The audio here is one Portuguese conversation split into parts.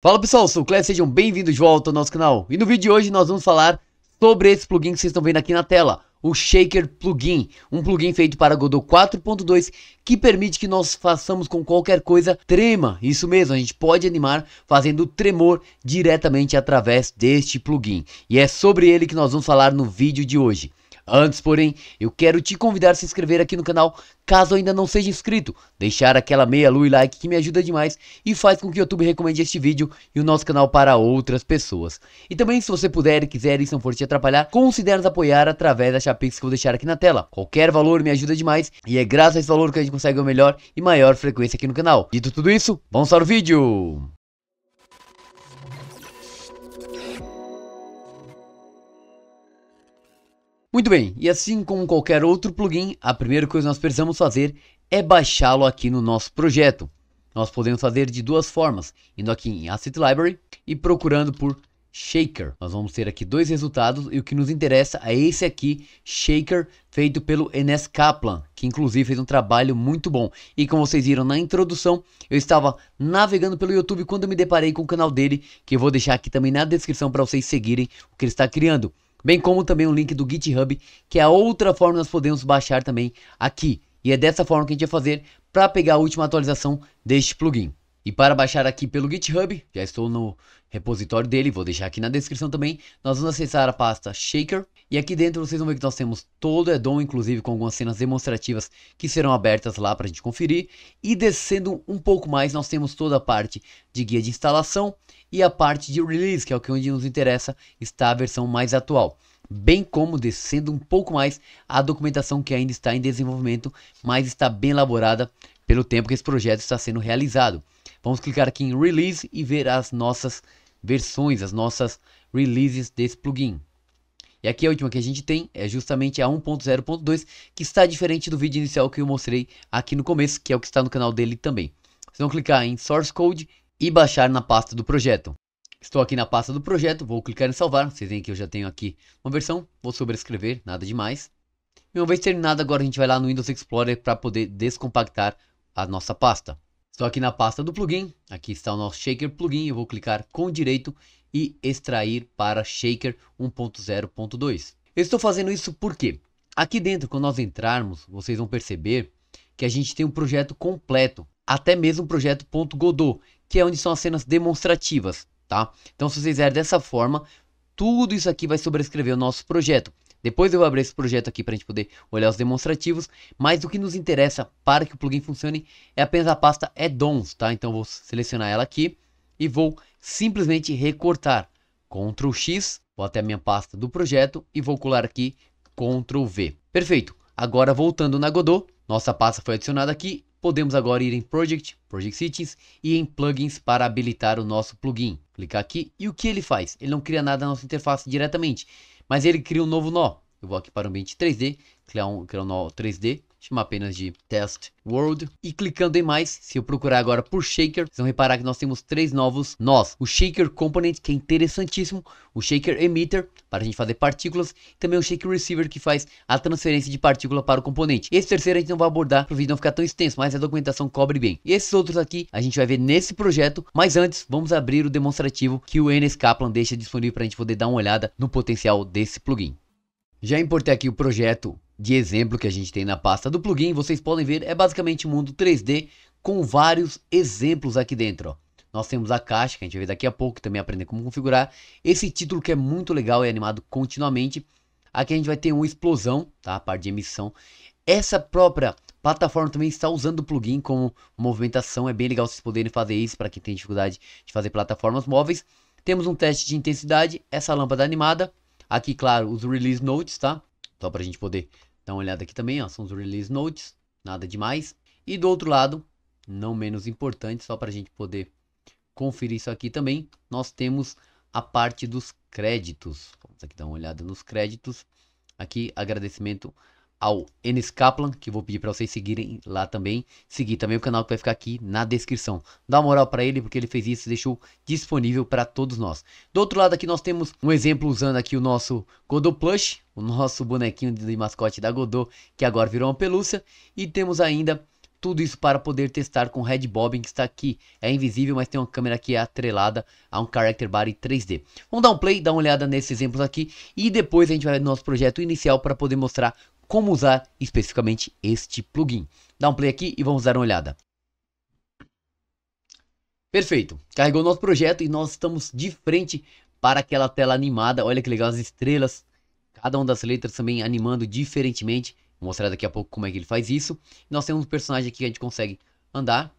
Fala pessoal, sou o Clé, sejam bem-vindos de volta ao nosso canal. E no vídeo de hoje nós vamos falar sobre esse plugin que vocês estão vendo aqui na tela, o Shaker Plugin, um plugin feito para Godot 4.2 que permite que nós façamos com qualquer coisa trema, isso mesmo, a gente pode animar fazendo tremor diretamente através deste plugin. E é sobre ele que nós vamos falar no vídeo de hoje. Antes, porém, eu quero te convidar a se inscrever aqui no canal, caso ainda não seja inscrito, deixar aquela meia lua e like que me ajuda demais e faz com que o YouTube recomende este vídeo e o nosso canal para outras pessoas. E também, se você puder, quiser e se não for te atrapalhar, considere nos apoiar através da Chapix que eu vou deixar aqui na tela. Qualquer valor me ajuda demais e é graças a esse valor que a gente consegue uma melhor e maior frequência aqui no canal. Dito tudo isso, vamos para o vídeo! Muito bem, e assim como qualquer outro plugin, a primeira coisa que nós precisamos fazer é baixá-lo aqui no nosso projeto. Nós podemos fazer de duas formas, indo aqui em Asset Library e procurando por Shaker. Nós vamos ter aqui dois resultados e o que nos interessa é esse aqui, Shaker, feito pelo Enes Kaplan, que inclusive fez um trabalho muito bom. E como vocês viram na introdução, eu estava navegando pelo YouTube quando me deparei com o canal dele, que eu vou deixar aqui também na descrição para vocês seguirem o que ele está criando bem como também o link do GitHub, que é a outra forma que nós podemos baixar também aqui. E é dessa forma que a gente vai fazer para pegar a última atualização deste plugin. E para baixar aqui pelo GitHub, já estou no repositório dele, vou deixar aqui na descrição também. Nós vamos acessar a pasta Shaker e aqui dentro vocês vão ver que nós temos todo o addon, inclusive com algumas cenas demonstrativas que serão abertas lá para a gente conferir. E descendo um pouco mais, nós temos toda a parte de guia de instalação e a parte de release, que é o que onde nos interessa, está a versão mais atual bem como descendo um pouco mais a documentação que ainda está em desenvolvimento, mas está bem elaborada pelo tempo que esse projeto está sendo realizado. Vamos clicar aqui em Release e ver as nossas versões, as nossas releases desse plugin. E aqui a última que a gente tem é justamente a 1.0.2, que está diferente do vídeo inicial que eu mostrei aqui no começo, que é o que está no canal dele também. Vocês vão clicar em Source Code e baixar na pasta do projeto. Estou aqui na pasta do projeto, vou clicar em salvar, vocês veem que eu já tenho aqui uma versão, vou sobrescrever, nada demais. E uma vez terminado, agora a gente vai lá no Windows Explorer para poder descompactar a nossa pasta. Estou aqui na pasta do plugin, aqui está o nosso shaker plugin, eu vou clicar com direito e extrair para shaker 1.0.2. Eu estou fazendo isso porque aqui dentro, quando nós entrarmos, vocês vão perceber que a gente tem um projeto completo, até mesmo um projeto .godot, que é onde são as cenas demonstrativas, tá? Então se vocês fizerem dessa forma, tudo isso aqui vai sobrescrever o nosso projeto. Depois eu vou abrir esse projeto aqui para a gente poder olhar os demonstrativos. Mas o que nos interessa para que o plugin funcione é apenas a pasta addons, tá? Então vou selecionar ela aqui e vou simplesmente recortar. Ctrl X, vou até a minha pasta do projeto e vou colar aqui Ctrl V. Perfeito. Agora voltando na Godot, nossa pasta foi adicionada aqui. Podemos agora ir em Project, Project Settings e em Plugins para habilitar o nosso plugin. Clicar aqui e o que ele faz? Ele não cria nada na nossa interface diretamente. Mas ele cria um novo nó. Eu vou aqui para o ambiente 3D, criar um, criar um nó 3D chama apenas de Test World. E clicando em mais, se eu procurar agora por Shaker, vocês vão reparar que nós temos três novos nós. O Shaker Component, que é interessantíssimo, o Shaker Emitter, para a gente fazer partículas, e também o Shaker Receiver, que faz a transferência de partícula para o componente. Esse terceiro a gente não vai abordar, para o vídeo não ficar tão extenso, mas a documentação cobre bem. E esses outros aqui, a gente vai ver nesse projeto, mas antes, vamos abrir o demonstrativo que o NS Kaplan deixa disponível para a gente poder dar uma olhada no potencial desse plugin. Já importei aqui o projeto de exemplo que a gente tem na pasta do plugin. Vocês podem ver, é basicamente um mundo 3D com vários exemplos aqui dentro. Ó. Nós temos a caixa, que a gente vai ver daqui a pouco, também aprender como configurar. Esse título que é muito legal e é animado continuamente. Aqui a gente vai ter uma explosão, tá? A parte de emissão. Essa própria plataforma também está usando o plugin como movimentação. É bem legal vocês poderem fazer isso para quem tem dificuldade de fazer plataformas móveis. Temos um teste de intensidade, essa lâmpada animada, Aqui, claro, os release notes, tá? Só para a gente poder dar uma olhada aqui também, ó, são os release notes, nada demais. E do outro lado, não menos importante, só para a gente poder conferir isso aqui também, nós temos a parte dos créditos. Vamos aqui dar uma olhada nos créditos. Aqui, agradecimento ao Enes Kaplan, que eu vou pedir para vocês seguirem lá também. Seguir também o canal que vai ficar aqui na descrição. Dá uma moral para ele, porque ele fez isso e deixou disponível para todos nós. Do outro lado aqui nós temos um exemplo usando aqui o nosso Godot Plush, o nosso bonequinho de mascote da Godot, que agora virou uma pelúcia. E temos ainda tudo isso para poder testar com Red Bobbin que está aqui. É invisível, mas tem uma câmera que é atrelada a um Character Body 3D. Vamos dar um play, dar uma olhada nesses exemplos aqui e depois a gente vai no nosso projeto inicial para poder mostrar como usar especificamente este plugin. Dá um play aqui e vamos dar uma olhada. Perfeito, carregou nosso projeto e nós estamos de frente para aquela tela animada. Olha que legal as estrelas, cada uma das letras também animando diferentemente. Vou mostrar daqui a pouco como é que ele faz isso. Nós temos um personagem aqui que a gente consegue andar,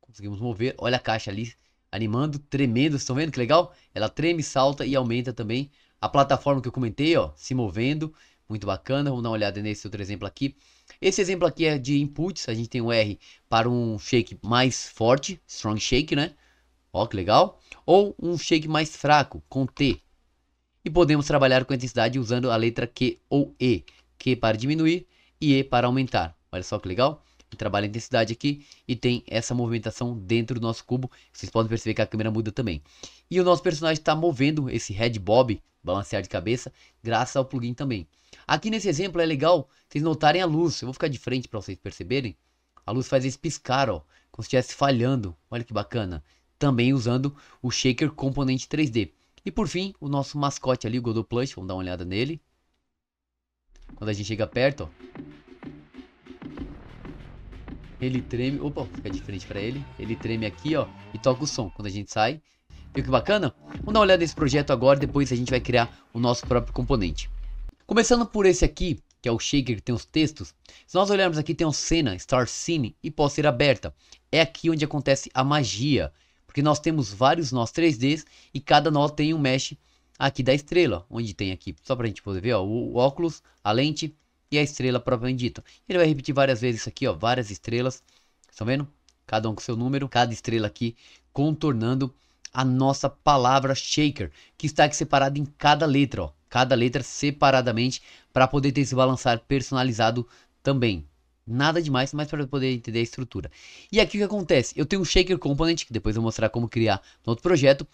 conseguimos mover. Olha a caixa ali animando, tremendo, estão vendo que legal? Ela treme, salta e aumenta também. A plataforma que eu comentei, ó, se movendo muito bacana. Vamos dar uma olhada nesse outro exemplo aqui. Esse exemplo aqui é de inputs, a gente tem um R para um shake mais forte, strong shake, né? Ó, que legal. Ou um shake mais fraco, com T. E podemos trabalhar com a intensidade usando a letra Q ou E. Q para diminuir e E para aumentar. Olha só que legal trabalha a intensidade aqui e tem essa movimentação dentro do nosso cubo. Vocês podem perceber que a câmera muda também. E o nosso personagem está movendo esse Red Bob, balancear de cabeça, graças ao plugin também. Aqui nesse exemplo é legal vocês notarem a luz. Eu vou ficar de frente para vocês perceberem. A luz faz esse piscar, ó, como se estivesse falhando. Olha que bacana. Também usando o Shaker Componente 3D. E por fim, o nosso mascote ali, o Godot Plush. Vamos dar uma olhada nele. Quando a gente chega perto, ó, ele treme. Opa, fica de frente pra ele. Ele treme aqui, ó. E toca o som quando a gente sai. Viu que bacana? Vamos dar uma olhada nesse projeto agora. Depois a gente vai criar o nosso próprio componente. Começando por esse aqui, que é o shaker que tem os textos. Se nós olharmos aqui, tem um cena, Star Scene e pode ser aberta. É aqui onde acontece a magia. Porque nós temos vários nós 3Ds e cada nó tem um mesh aqui da estrela. Onde tem aqui, só para a gente poder ver, ó, o óculos, a lente, e a estrela propriamente dita. Ele vai repetir várias vezes isso aqui, ó, várias estrelas. Estão tá vendo? Cada um com seu número, cada estrela aqui contornando a nossa palavra shaker, que está aqui separada em cada letra, ó. Cada letra separadamente para poder ter esse balançar personalizado também. Nada demais, mas para poder entender a estrutura. E aqui o que acontece? Eu tenho um Shaker Component, que depois eu vou mostrar como criar no outro projeto,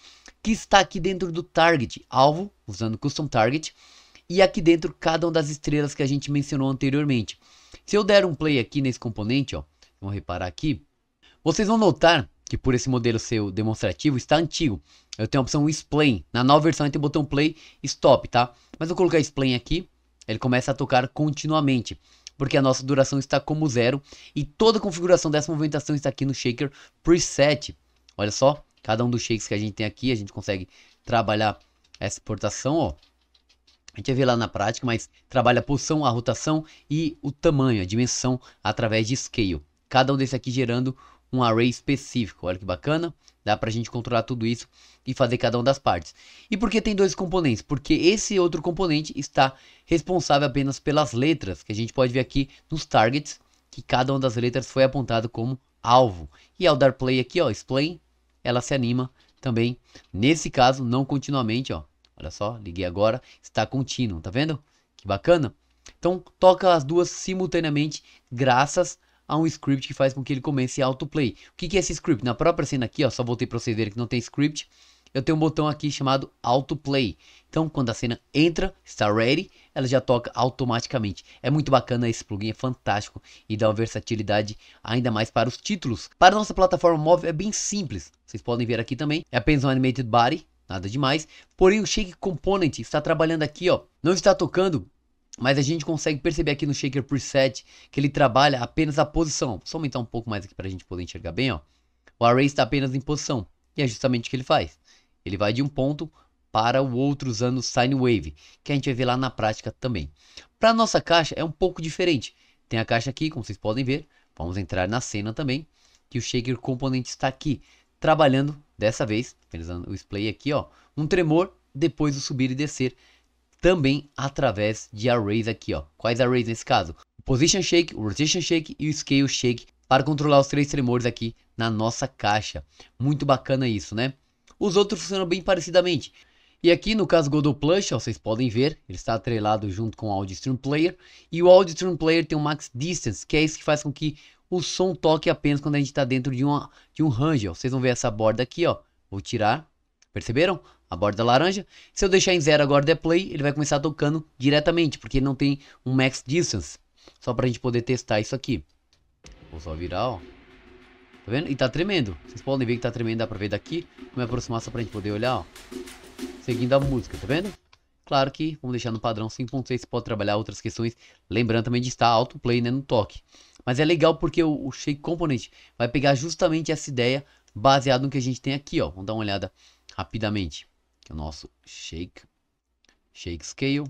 que está aqui dentro do Target, alvo, usando Custom Target e aqui dentro cada uma das estrelas que a gente mencionou anteriormente. Se eu der um play aqui nesse componente, ó, vamos reparar aqui, vocês vão notar que por esse modelo seu demonstrativo está antigo. Eu tenho a opção Explain. Na nova versão eu tenho o botão Play Stop, tá? Mas eu colocar Explain aqui, ele começa a tocar continuamente. Porque a nossa duração está como zero. E toda a configuração dessa movimentação está aqui no Shaker Preset. Olha só, cada um dos shakes que a gente tem aqui, a gente consegue trabalhar essa exportação, ó a gente vai é ver lá na prática, mas trabalha a posição, a rotação e o tamanho, a dimensão através de scale. Cada um desses aqui gerando um array específico. Olha que bacana, dá para a gente controlar tudo isso e fazer cada uma das partes. E por que tem dois componentes? Porque esse outro componente está responsável apenas pelas letras, que a gente pode ver aqui nos targets, que cada uma das letras foi apontada como alvo. E ao dar play aqui, ó, explain, ela se anima também. Nesse caso, não continuamente, ó, Olha só, liguei agora, está contínuo, tá vendo? Que bacana. Então, toca as duas simultaneamente graças a um script que faz com que ele comece a autoplay. O que, é esse script? Na própria cena aqui, ó, só voltei para vocês verem que não tem script. Eu tenho um botão aqui chamado autoplay. Então, quando a cena entra, está ready, ela já toca automaticamente. É muito bacana esse plugin, é fantástico e dá uma versatilidade ainda mais para os títulos. Para nossa plataforma móvel é bem simples. Vocês podem ver aqui também. É apenas um animated body nada demais. Porém, o Shake Component está trabalhando aqui, ó. Não está tocando, mas a gente consegue perceber aqui no Shaker Preset que ele trabalha apenas a posição. Só aumentar um pouco mais aqui para a gente poder enxergar bem, ó. O Array está apenas em posição. E é justamente o que ele faz. Ele vai de um ponto para o outro usando o Sine Wave, que a gente vai ver lá na prática também. Para nossa caixa é um pouco diferente. Tem a caixa aqui, como vocês podem ver. Vamos entrar na cena também, que o Shaker Component está aqui, trabalhando Dessa vez, utilizando o display aqui, ó, um tremor depois do subir e descer, também através de arrays aqui, ó. Quais arrays nesse caso? O position shake, o rotation shake e o scale shake para controlar os três tremores aqui na nossa caixa. Muito bacana isso, né? Os outros funcionam bem parecidamente. E aqui no caso Godot Plush, ó, vocês podem ver, ele está atrelado junto com o Audio Stream Player. E o Audio Stream Player tem o Max Distance, que é isso que faz com que o som toque apenas quando a gente está dentro de, uma, de um range. Ó. Vocês vão ver essa borda aqui, ó. Vou tirar. Perceberam? A borda laranja. Se eu deixar em zero agora de play, ele vai começar tocando diretamente, porque não tem um max distance. Só para a gente poder testar isso aqui. Vou só virar, ó. Tá vendo? E tá tremendo. Vocês podem ver que tá tremendo, dá pra ver daqui. Vou me aproximar só pra gente poder olhar, ó. Seguindo a música, tá vendo? Claro que vamos deixar no padrão 5.6, pode trabalhar outras questões, lembrando também de estar autoplay né, no toque. Mas é legal porque o, o Shake Component vai pegar justamente essa ideia baseado no que a gente tem aqui, ó. Vamos dar uma olhada rapidamente. Que é o nosso Shake, Shake Scale,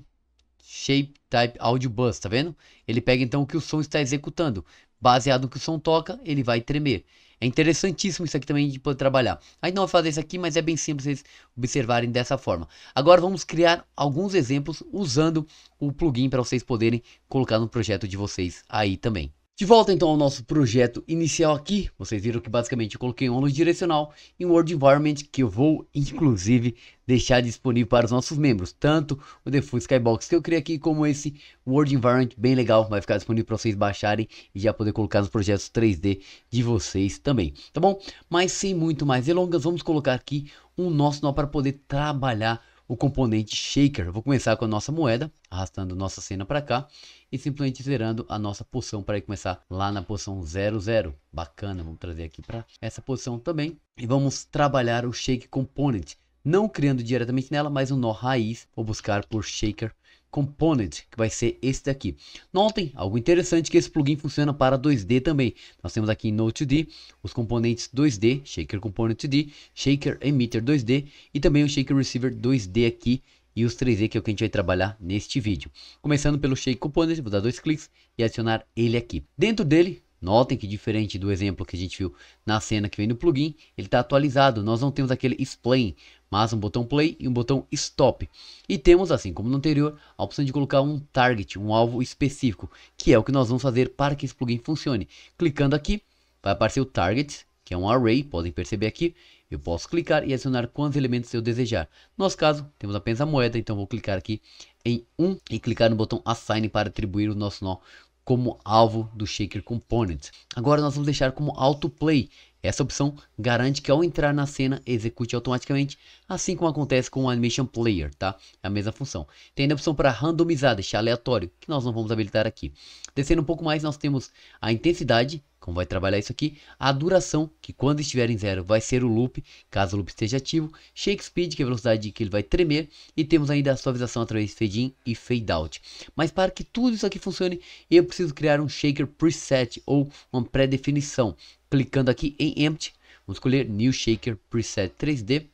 Shape Type Audio Bus, tá vendo? Ele pega então o que o som está executando. Baseado no que o som toca, ele vai tremer. É interessantíssimo isso aqui também de poder trabalhar. Aí não vou fazer isso aqui, mas é bem simples vocês observarem dessa forma. Agora vamos criar alguns exemplos usando o plugin para vocês poderem colocar no projeto de vocês aí também. De volta então ao nosso projeto inicial aqui, vocês viram que basicamente eu coloquei um direcional e um World Environment que eu vou inclusive deixar disponível para os nossos membros, tanto o Default Skybox que eu criei aqui, como esse World Environment bem legal, vai ficar disponível para vocês baixarem e já poder colocar nos projetos 3D de vocês também, tá bom? Mas sem muito mais delongas, vamos colocar aqui um nosso nó para poder trabalhar o componente shaker. Vou começar com a nossa moeda, arrastando nossa cena para cá e simplesmente zerando a nossa poção para começar lá na poção 00. Bacana, vamos trazer aqui para essa poção também. E vamos trabalhar o shake component, não criando diretamente nela, mas um nó raiz. Vou buscar por shaker Component, que vai ser esse daqui. Notem algo interessante que esse plugin funciona para 2D também. Nós temos aqui em Node2D os componentes 2D, Shaker Component 2D, Shaker Emitter 2D e também o Shaker Receiver 2D aqui e os 3D que é o que a gente vai trabalhar neste vídeo. Começando pelo Shake Component, vou dar dois cliques e adicionar ele aqui. Dentro dele, Notem que diferente do exemplo que a gente viu na cena que vem no plugin, ele está atualizado. Nós não temos aquele explain, mas um botão play e um botão stop. E temos, assim como no anterior, a opção de colocar um target, um alvo específico, que é o que nós vamos fazer para que esse plugin funcione. Clicando aqui, vai aparecer o target, que é um array, podem perceber aqui. Eu posso clicar e adicionar quantos elementos eu desejar. No nosso caso, temos apenas a moeda, então vou clicar aqui em 1 um, e clicar no botão assign para atribuir o nosso nó como alvo do shaker component. Agora nós vamos deixar como autoplay. Essa opção garante que ao entrar na cena, execute automaticamente, assim como acontece com o Animation Player, tá? É a mesma função. Tem ainda a opção para randomizar, deixar aleatório, que nós não vamos habilitar aqui. Descendo um pouco mais, nós temos a intensidade, como vai trabalhar isso aqui, a duração, que quando estiver em zero vai ser o loop, caso o loop esteja ativo, shake speed, que é a velocidade que ele vai tremer, e temos ainda a suavização através de fade in e fade out. Mas para que tudo isso aqui funcione, eu preciso criar um shaker preset ou uma pré-definição. Clicando aqui em Empty, vamos escolher New Shaker Preset 3D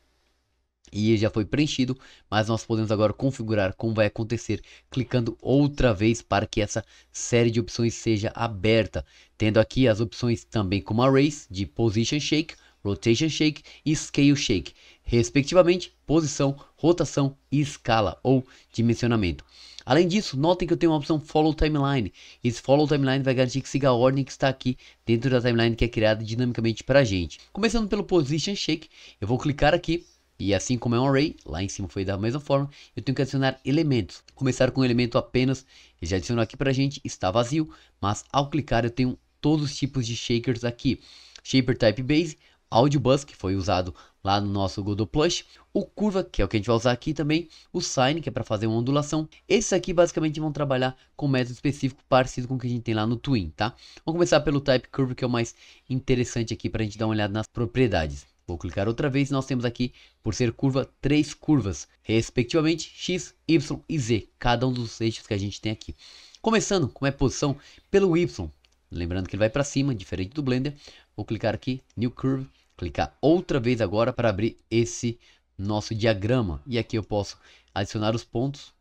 e já foi preenchido, mas nós podemos agora configurar como vai acontecer clicando outra vez para que essa série de opções seja aberta, tendo aqui as opções também como arrays de position shake, rotation shake e scale shake respectivamente posição, rotação e escala ou dimensionamento. Além disso, notem que eu tenho uma opção Follow Timeline. Esse Follow Timeline vai garantir que siga a ordem que está aqui dentro da timeline que é criada dinamicamente para a gente. Começando pelo Position Shake, eu vou clicar aqui e assim como é um array, lá em cima foi da mesma forma, eu tenho que adicionar elementos. Começar com um elemento apenas, ele já adicionou aqui para a gente, está vazio, mas ao clicar eu tenho todos os tipos de shakers aqui. Shaper Type Base, Audio Bus, que foi usado lá no nosso Godot Plus, o curva, que é o que a gente vai usar aqui também, o sine, que é para fazer uma ondulação. Esses aqui basicamente vão trabalhar com método específico parecido com o que a gente tem lá no Twin, tá? Vamos começar pelo type curve, que é o mais interessante aqui para a gente dar uma olhada nas propriedades. Vou clicar outra vez, nós temos aqui, por ser curva, três curvas, respectivamente x, y e z, cada um dos eixos que a gente tem aqui. Começando, como é posição, pelo y, lembrando que ele vai para cima, diferente do Blender, vou clicar aqui, New Curve, clicar outra vez agora para abrir esse nosso diagrama. E aqui eu posso adicionar os pontos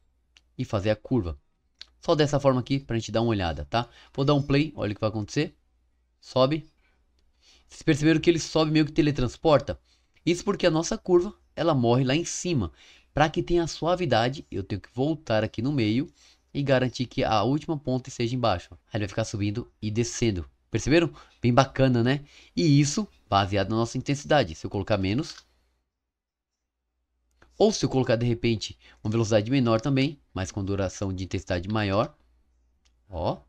e fazer a curva. Só dessa forma aqui para a gente dar uma olhada, tá? Vou dar um play, olha o que vai acontecer. Sobe. Vocês perceberam que ele sobe meio que teletransporta? Isso porque a nossa curva, ela morre lá em cima. Para que tenha suavidade, eu tenho que voltar aqui no meio e garantir que a última ponta esteja embaixo. Aí ele vai ficar subindo e descendo. Perceberam? Bem bacana, né? E isso baseado na nossa intensidade. Se eu colocar menos, ou se eu colocar de repente uma velocidade menor também, mas com duração de intensidade maior, ó.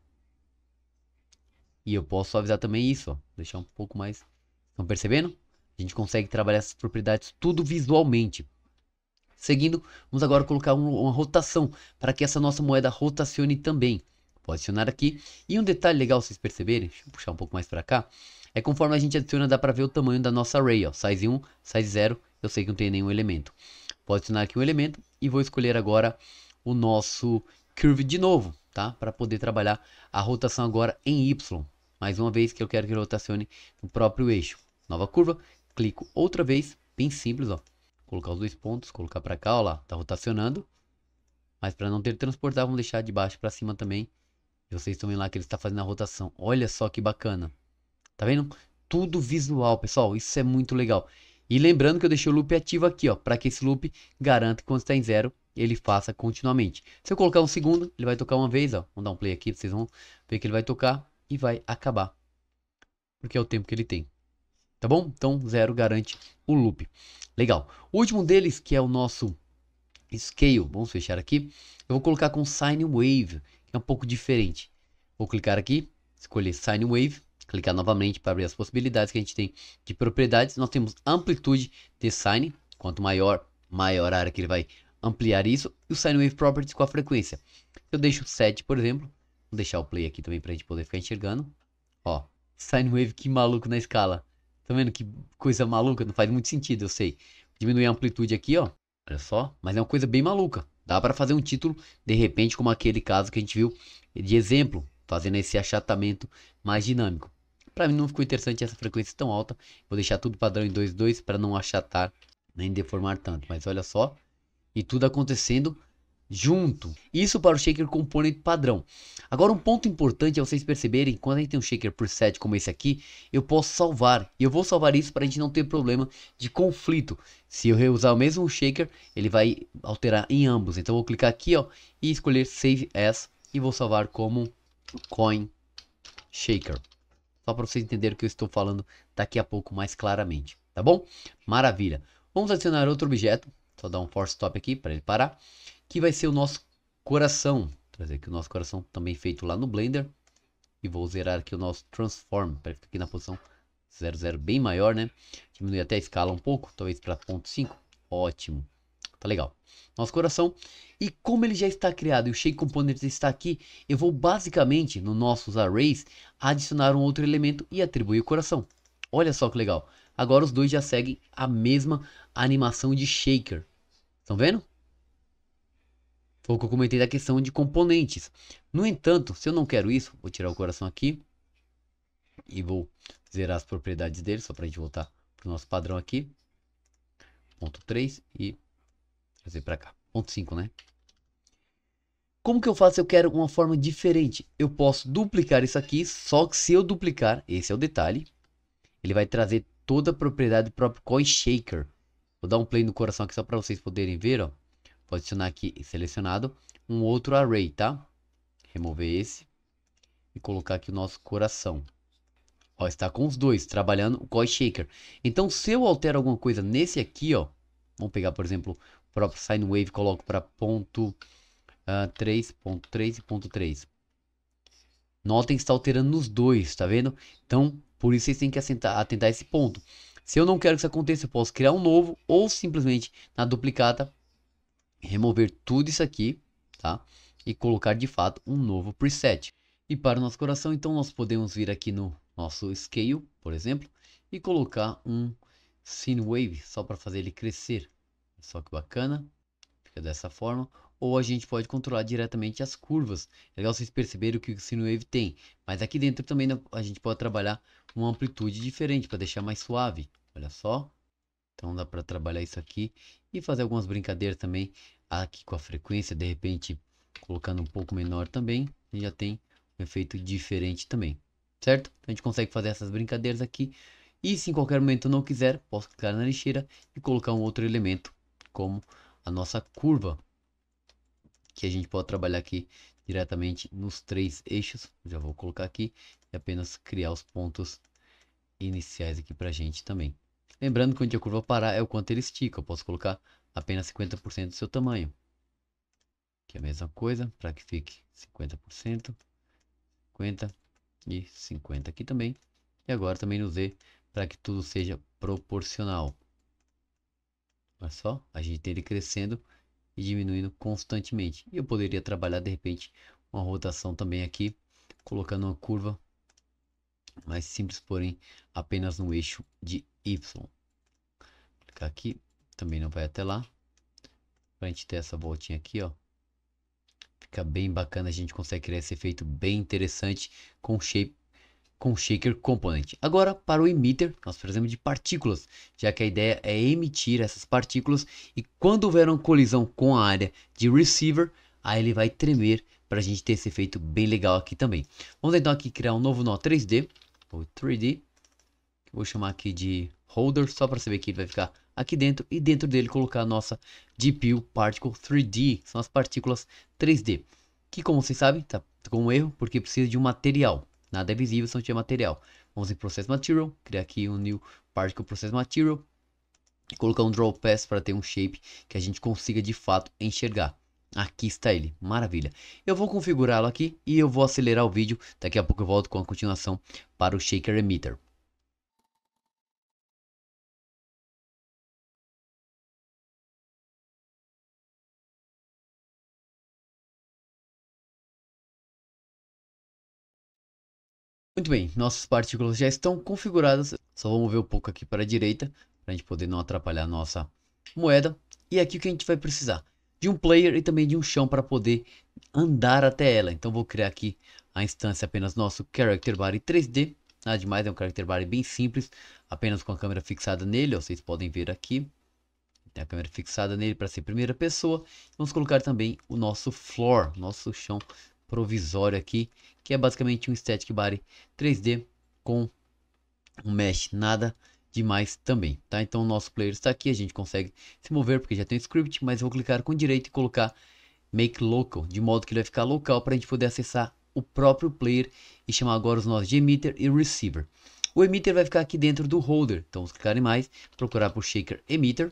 E eu posso suavizar também isso, ó, deixar um pouco mais. Estão percebendo? A gente consegue trabalhar essas propriedades tudo visualmente. Seguindo, vamos agora colocar um, uma rotação para que essa nossa moeda rotacione também. Posicionar aqui. E um detalhe legal vocês perceberem, deixa eu puxar um pouco mais para cá, é conforme a gente adiciona, dá para ver o tamanho da nossa array, ó, size 1, size 0, eu sei que não tem nenhum elemento. Vou adicionar aqui um elemento e vou escolher agora o nosso curve de novo, tá? Para poder trabalhar a rotação agora em Y. Mais uma vez que eu quero que ele rotacione no próprio eixo. Nova curva, clico outra vez, bem simples, ó. Colocar os dois pontos, colocar para cá, ó lá, tá rotacionando. Mas para não ter transportar, vamos deixar de baixo para cima também. E vocês estão vendo lá que ele está fazendo a rotação. Olha só que bacana. Tá vendo? Tudo visual, pessoal. Isso é muito legal. E lembrando que eu deixei o loop ativo aqui, ó, para que esse loop garanta que quando está em zero, ele faça continuamente. Se eu colocar um segundo, ele vai tocar uma vez, ó. Vamos dar um play aqui, vocês vão ver que ele vai tocar e vai acabar. Porque é o tempo que ele tem. Tá bom? Então, zero garante o loop. Legal. O último deles, que é o nosso scale, vamos fechar aqui. Eu vou colocar com sine wave, que é um pouco diferente. Vou clicar aqui, escolher sine wave clicar novamente para abrir as possibilidades que a gente tem de propriedades. Nós temos amplitude de sine, quanto maior, maior a área que ele vai ampliar isso. E o sine wave properties com a frequência. Eu deixo 7, por exemplo. Vou deixar o play aqui também para a gente poder ficar enxergando. Ó, sine wave que maluco na escala. Tá vendo que coisa maluca? Não faz muito sentido, eu sei. Diminuir a amplitude aqui, ó. Olha só, mas é uma coisa bem maluca. Dá para fazer um título, de repente, como aquele caso que a gente viu de exemplo, fazendo esse achatamento mais dinâmico. Para mim não ficou interessante essa frequência tão alta. Vou deixar tudo padrão em 2.2 para não achatar nem deformar tanto. Mas olha só. E tudo acontecendo junto. Isso para o shaker component padrão. Agora um ponto importante é vocês perceberem, quando a gente tem um shaker preset como esse aqui, eu posso salvar. E eu vou salvar isso para a gente não ter problema de conflito. Se eu reusar o mesmo shaker, ele vai alterar em ambos. Então eu vou clicar aqui ó, e escolher Save As e vou salvar como Coin Shaker. Só para vocês entenderem o que eu estou falando daqui a pouco mais claramente, tá bom? Maravilha. Vamos adicionar outro objeto, só dar um force stop aqui para ele parar, que vai ser o nosso coração. Trazer aqui o nosso coração também feito lá no Blender. E vou zerar aqui o nosso transform, para ficar aqui na posição 00 bem maior, né? Diminuir até a escala um pouco, talvez para 0.5. Ótimo. Tá legal. Nosso coração. E como ele já está criado e o shape component está aqui, eu vou basicamente, nos nossos arrays, adicionar um outro elemento e atribuir o coração. Olha só que legal. Agora os dois já seguem a mesma animação de shaker. Estão vendo? Foi o que eu comentei da questão de componentes. No entanto, se eu não quero isso, vou tirar o coração aqui. E vou zerar as propriedades dele, só para a gente voltar para o nosso padrão aqui. Ponto 3 e trazer para cá. Ponto 5, né? Como que eu faço? Eu quero uma forma diferente. Eu posso duplicar isso aqui, só que se eu duplicar, esse é o detalhe, ele vai trazer toda a propriedade do próprio Coin Shaker. Vou dar um play no coração aqui só para vocês poderem ver, ó. Vou adicionar aqui selecionado um outro array, tá? Remover esse e colocar aqui o nosso coração. Ó, está com os dois, trabalhando o Coin Shaker. Então, se eu altero alguma coisa nesse aqui, ó, vamos pegar, por exemplo, próprio sine wave coloco para ponto uh, ah, 3, ponto 3 e ponto 3. Notem que está alterando nos dois, tá vendo? Então, por isso vocês têm que atentar, atentar esse ponto. Se eu não quero que isso aconteça, eu posso criar um novo ou simplesmente na duplicata remover tudo isso aqui, tá? E colocar de fato um novo preset. E para o nosso coração, então nós podemos vir aqui no nosso scale, por exemplo, e colocar um sine wave só para fazer ele crescer, só que bacana. Fica dessa forma. Ou a gente pode controlar diretamente as curvas. É legal vocês perceberam que o sine wave tem. Mas aqui dentro também a gente pode trabalhar uma amplitude diferente para deixar mais suave. Olha só. Então dá para trabalhar isso aqui e fazer algumas brincadeiras também aqui com a frequência, de repente colocando um pouco menor também, já tem um efeito diferente também, certo? a gente consegue fazer essas brincadeiras aqui e se em qualquer momento eu não quiser, posso clicar na lixeira e colocar um outro elemento como a nossa curva, que a gente pode trabalhar aqui diretamente nos três eixos. Já vou colocar aqui e apenas criar os pontos iniciais aqui para a gente também. Lembrando que onde a curva parar é o quanto ele estica. Eu posso colocar apenas 50% do seu tamanho. Que é a mesma coisa, para que fique 50%, 50 e 50 aqui também. E agora também no Z, para que tudo seja proporcional. Olha só, a gente tem ele crescendo e diminuindo constantemente. E eu poderia trabalhar de repente uma rotação também aqui, colocando uma curva mais simples, porém apenas no eixo de Y. Vou clicar aqui, também não vai até lá. Para a gente ter essa voltinha aqui, ó. Fica bem bacana, a gente consegue criar esse efeito bem interessante com shape com shaker component. Agora, para o emitter, nós precisamos de partículas, já que a ideia é emitir essas partículas e quando houver uma colisão com a área de receiver, aí ele vai tremer para a gente ter esse efeito bem legal aqui também. Vamos então aqui criar um novo nó 3D, ou 3D, vou chamar aqui de holder, só para saber que ele vai ficar aqui dentro, e dentro dele colocar a nossa GPU Particle 3D, que são as partículas 3D, que como vocês sabem, tá com um erro, porque precisa de um material. Nada é visível, só tinha material. Vamos em Process Material, criar aqui um New Particle Process Material. E colocar um Draw Pass para ter um shape que a gente consiga de fato enxergar. Aqui está ele, maravilha. Eu vou configurá-lo aqui e eu vou acelerar o vídeo. Daqui a pouco eu volto com a continuação para o Shaker Emitter. Muito bem, nossas partículas já estão configuradas. Só vamos mover um pouco aqui para a direita, para a gente poder não atrapalhar a nossa moeda. E é aqui o que a gente vai precisar? De um player e também de um chão para poder andar até ela. Então vou criar aqui a instância apenas nosso Character Body 3D. Nada demais, é um Character Body bem simples, apenas com a câmera fixada nele. Ó, vocês podem ver aqui. Tem a câmera fixada nele para ser primeira pessoa. Vamos colocar também o nosso floor, nosso chão provisório aqui, que é basicamente um static body 3D com um mesh, nada demais também, tá? Então o nosso player está aqui, a gente consegue se mover porque já tem script, mas eu vou clicar com direito e colocar make local, de modo que ele vai ficar local para a gente poder acessar o próprio player e chamar agora os nossos de emitter e receiver. O emitter vai ficar aqui dentro do holder, então vamos clicar em mais, procurar por shaker emitter,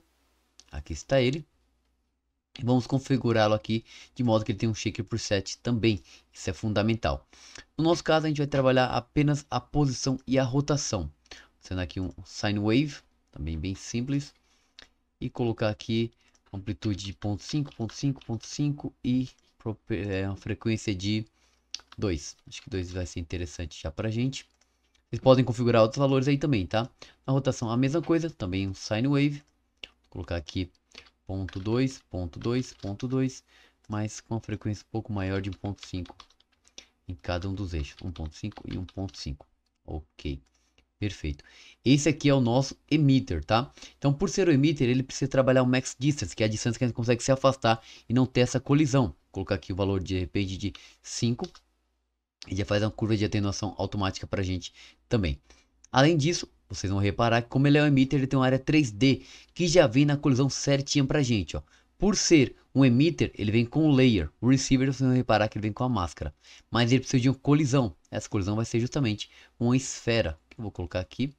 aqui está ele. Vamos configurá-lo aqui de modo que ele tenha um shaker por set também. Isso é fundamental. No nosso caso, a gente vai trabalhar apenas a posição e a rotação. Sendo aqui um sine wave, também bem simples. E colocar aqui amplitude de 0.5, 0.5, 0.5 e é, uma frequência de 2. Acho que 2 vai ser interessante já para a gente. Vocês podem configurar outros valores aí também, tá? Na rotação a mesma coisa, também um sine wave. Vou colocar aqui ponto 2, ponto 2, ponto 2, mas com uma frequência um pouco maior de 1.5 em cada um dos eixos, 1.5 e 1.5. OK. Perfeito. Esse aqui é o nosso emitter, tá? Então, por ser o emitter, ele precisa trabalhar o max distance, que é a distância que a gente consegue se afastar e não ter essa colisão. Vou colocar aqui o valor de, repente de 5 e já faz uma curva de atenuação automática para a gente também. Além disso, vocês vão reparar que como ele é um emitter, ele tem uma área 3D, que já vem na colisão certinha pra gente, ó. Por ser um emitter, ele vem com um layer. O receiver, vocês vão reparar que ele vem com a máscara. Mas ele precisa de uma colisão. Essa colisão vai ser justamente uma esfera. Eu vou colocar aqui.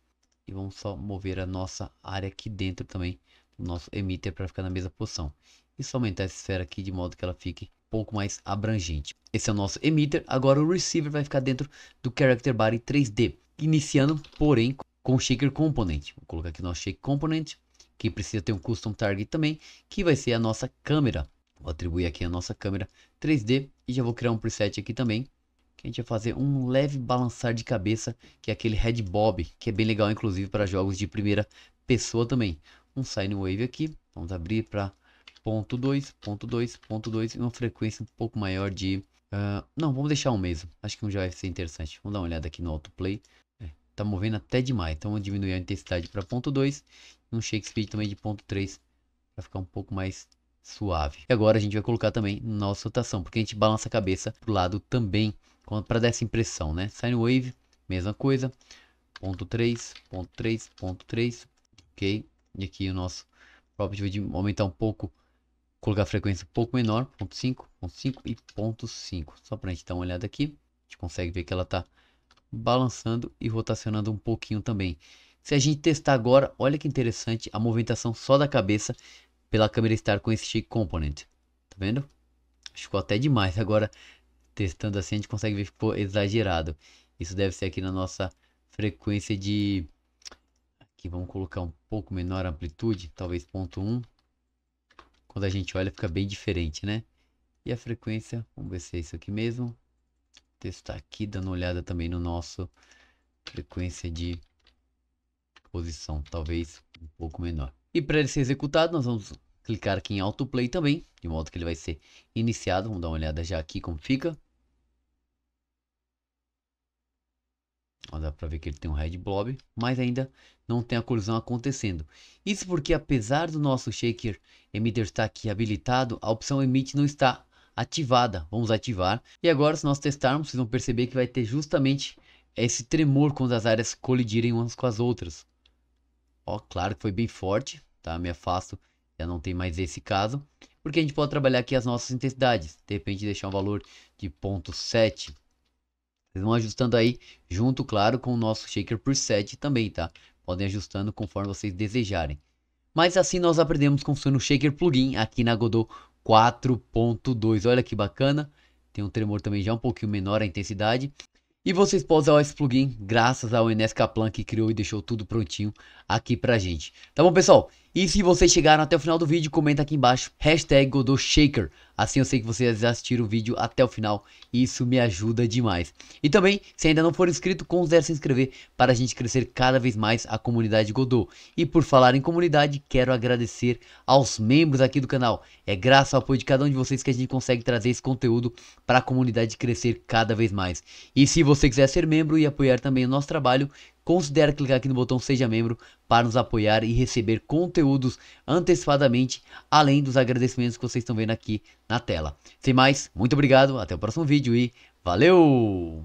E vamos só mover a nossa área aqui dentro também. Do nosso emitter para ficar na mesma posição. E só aumentar essa esfera aqui de modo que ela fique um pouco mais abrangente. Esse é o nosso emitter. Agora o receiver vai ficar dentro do Character Body 3D. Iniciando, porém, com shaker component. Vou colocar aqui nosso shaker component, que precisa ter um custom target também, que vai ser a nossa câmera. Vou atribuir aqui a nossa câmera 3D e já vou criar um preset aqui também, que a gente vai fazer um leve balançar de cabeça, que é aquele head bob, que é bem legal inclusive para jogos de primeira pessoa também. Um sine wave aqui, vamos abrir para ponto 2, ponto 2, ponto 2 e uma frequência um pouco maior de... Uh, não, vamos deixar um mesmo, acho que um já vai ser interessante. Vamos dar uma olhada aqui no autoplay, tá movendo até demais. Então vamos diminuir a intensidade para 2 e um shake speed também de ponto 3 para ficar um pouco mais suave. E agora a gente vai colocar também nossa rotação, porque a gente balança a cabeça pro lado também, para dar essa impressão, né? Sine wave, mesma coisa. ponto ponto 3, ponto 3. ok? E aqui o nosso próprio de aumentar um pouco, colocar a frequência um pouco menor, ponto ponto 5 e ponto 5. Só para a gente dar uma olhada aqui, a gente consegue ver que ela tá balançando e rotacionando um pouquinho também. Se a gente testar agora, olha que interessante a movimentação só da cabeça pela câmera estar com esse shake component. Tá vendo? Acho que ficou até demais. Agora, testando assim, a gente consegue ver que ficou exagerado. Isso deve ser aqui na nossa frequência de... Aqui, vamos colocar um pouco menor amplitude, talvez 0.1. Quando a gente olha, fica bem diferente, né? E a frequência, vamos ver se é isso aqui mesmo está aqui dando uma olhada também no nosso frequência de posição, talvez um pouco menor. E para ele ser executado, nós vamos clicar aqui em autoplay também, de modo que ele vai ser iniciado. Vamos dar uma olhada já aqui como fica. Ó, dá para ver que ele tem um red blob, mas ainda não tem a colisão acontecendo. Isso porque apesar do nosso shaker emitter estar aqui habilitado, a opção emit não está ativada. Vamos ativar. E agora, se nós testarmos, vocês vão perceber que vai ter justamente esse tremor quando as áreas colidirem umas com as outras. Ó, claro que foi bem forte, tá? Me afasto, já não tem mais esse caso. Porque a gente pode trabalhar aqui as nossas intensidades. De repente deixar um valor de 0.7. Vocês vão ajustando aí, junto, claro, com o nosso shaker por 7 também, tá? Podem ajustando conforme vocês desejarem. Mas assim nós aprendemos como funciona o Shaker Plugin aqui na Godot 4.2. Olha que bacana. Tem um tremor também já um pouquinho menor a intensidade. E vocês podem usar esse plugin graças ao Enes Kaplan que criou e deixou tudo prontinho aqui pra gente. Tá bom, pessoal? E se vocês chegaram até o final do vídeo, comenta aqui embaixo. Hashtag Assim eu sei que vocês assistiram o vídeo até o final. E isso me ajuda demais. E também, se ainda não for inscrito, considere se inscrever para a gente crescer cada vez mais a comunidade Godô. E por falar em comunidade, quero agradecer aos membros aqui do canal. É graças ao apoio de cada um de vocês que a gente consegue trazer esse conteúdo para a comunidade crescer cada vez mais. E se você quiser ser membro e apoiar também o nosso trabalho, considere clicar aqui no botão Seja Membro para nos apoiar e receber conteúdos antecipadamente, além dos agradecimentos que vocês estão vendo aqui na tela. Sem mais, muito obrigado, até o próximo vídeo e valeu!